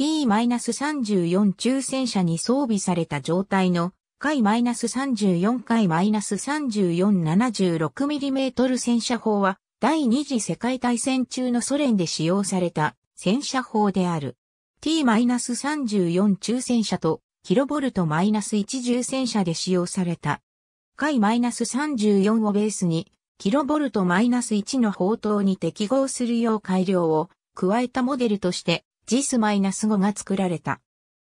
T-34 抽選車に装備された状態の回 -34 回 -3476mm 戦車砲は第二次世界大戦中のソ連で使用された戦車砲である。T-34 抽選車とキロボルト -1 重戦車で使用された。回 -34 をベースにキロボルト -1 の砲塔に適合するよう改良を加えたモデルとしてイ i s 5が作られた。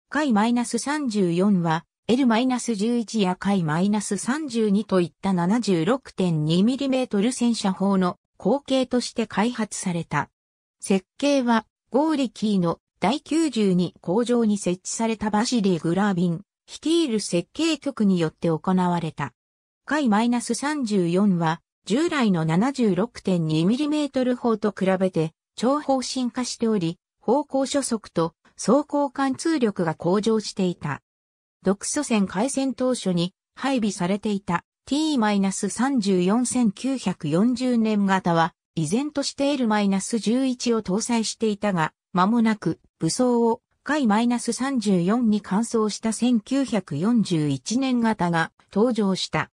解 -34 は L-11 や解 -32 といった 76.2mm 戦車砲の後継として開発された。設計はゴーリキーの第92工場に設置されたバシリー・グラービン、率いる設計局によって行われた。解 -34 は従来の 76.2mm 砲と比べて長方進化しており、方向初速と走行貫通力が向上していた。独ソ戦開戦当初に配備されていた T-34940 年型は依然として L-11 を搭載していたが、間もなく武装を回 -34 に換装した1941年型が登場した。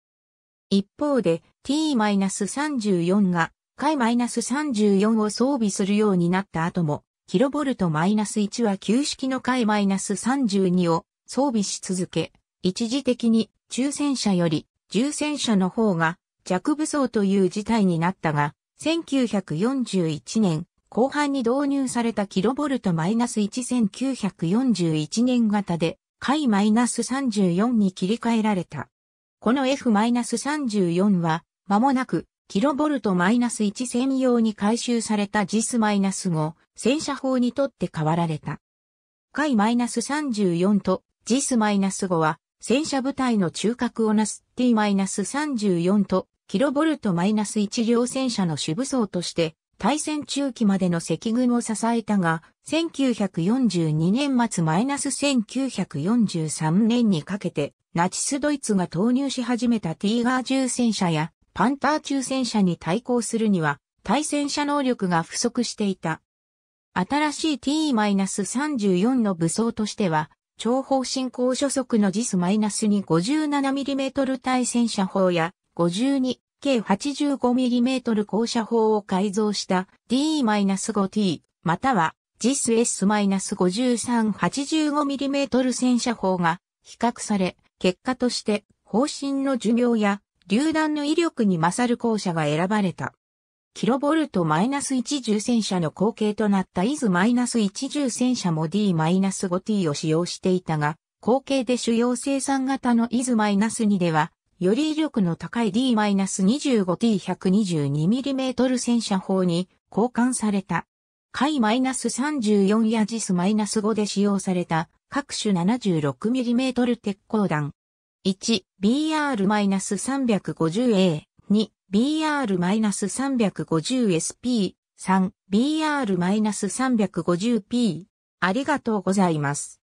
一方で T-34 が回 -34 を装備するようになった後もキロボルト1は旧式の回 -32 を装備し続け、一時的に中戦車より重戦車の方が弱武装という事態になったが、1941年後半に導入されたキロ kV-11941 年型で、回 -34 に切り替えられた。この F-34 は、間もなくキロボルト1専用に改修された JIS-5 戦車砲にとって変わられた。海 -34 と JIS-5 は戦車部隊の中核をなす T-34 とキロボルト1両戦車の主武装として対戦中期までの赤軍を支えたが、1942年末 -1943 年にかけて、ナチスドイツが投入し始めたティーガー重戦車やパンター中戦車に対抗するには、対戦車能力が不足していた。新しい T-34 の武装としては、長方進行初速の JIS-257mm 対戦車砲や 52K85mm 降車砲を改造した D-5T または JIS-S-5385mm 戦車砲が比較され、結果として方針の寿命や榴弾の威力に勝る校舎が選ばれた。キロボルト -1 重戦車の後継となったイズ -1 重戦車も D-5T を使用していたが、後継で主要生産型のイズ -2 では、より威力の高い D-25T122mm 戦車砲に交換された。海 -34 やジス5で使用された各種 76mm 鉄鋼弾、1、BR-350A、2、BR-350SP、3、BR-350P。ありがとうございます。